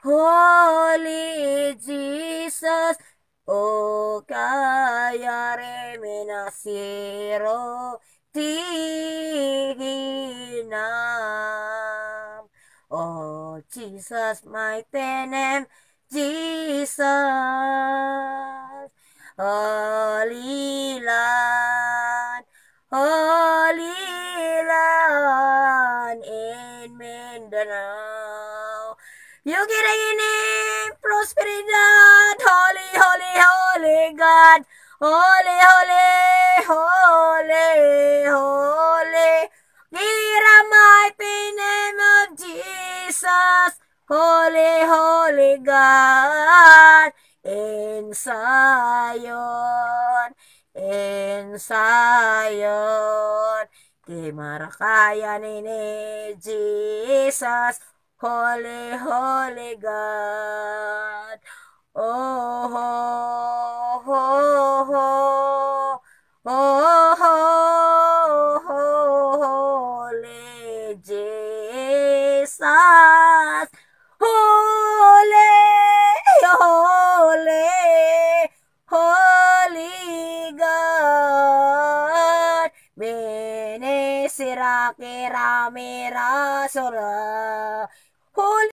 Holy Jesus, O kayare minasiro tiginam. O Jesus, my name, Jesus. Holy Land, Holy Land in Mindanao. Yugi Reine, prosperidad, holy, holy, holy God, holy, holy, holy, holy, Gira my name of Jesus, holy, holy God, in Zion, in Zion, Di marakayan ni eh, Jesus, Holy, holy God. Oh, oh, oh, ho. Oh, ho, ho, holy Jesus. Holy, holy, holy God. Many सिरा के रामे रासुर